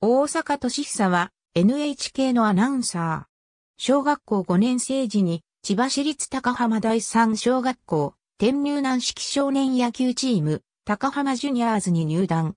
大阪俊久は NHK のアナウンサー。小学校5年生時に千葉市立高浜第三小学校天入南式少年野球チーム高浜ジュニアーズに入団。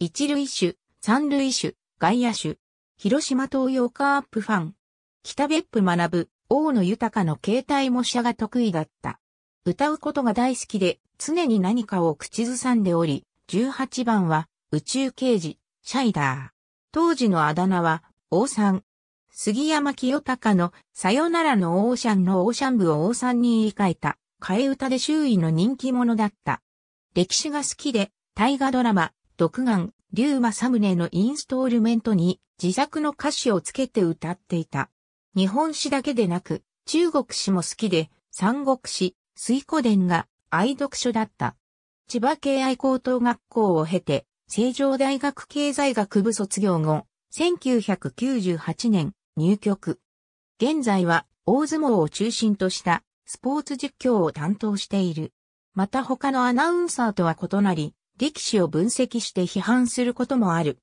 一塁手、三塁手、外野手。広島東洋カープファン。北別府学ぶ大野豊の携帯模写が得意だった。歌うことが大好きで常に何かを口ずさんでおり、18番は宇宙刑事、シャイダー。当時のあだ名は、王さん。杉山清隆のさよならのオーシャンのオーシャン部を王さんに言い換えた、替え歌で周囲の人気者だった。歴史が好きで、大河ドラマ、独眼、竜馬サムネのインストールメントに自作の歌詞をつけて歌っていた。日本史だけでなく、中国史も好きで、三国史、水古伝が愛読書だった。千葉系愛高等学校を経て、成城大学経済学部卒業後、1998年入局。現在は大相撲を中心としたスポーツ実況を担当している。また他のアナウンサーとは異なり、力士を分析して批判することもある。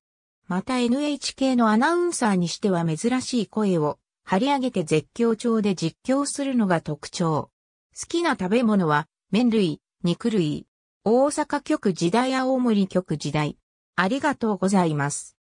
また NHK のアナウンサーにしては珍しい声を張り上げて絶叫調で実況するのが特徴。好きな食べ物は麺類、肉類、大阪局時代青森局時代。ありがとうございます。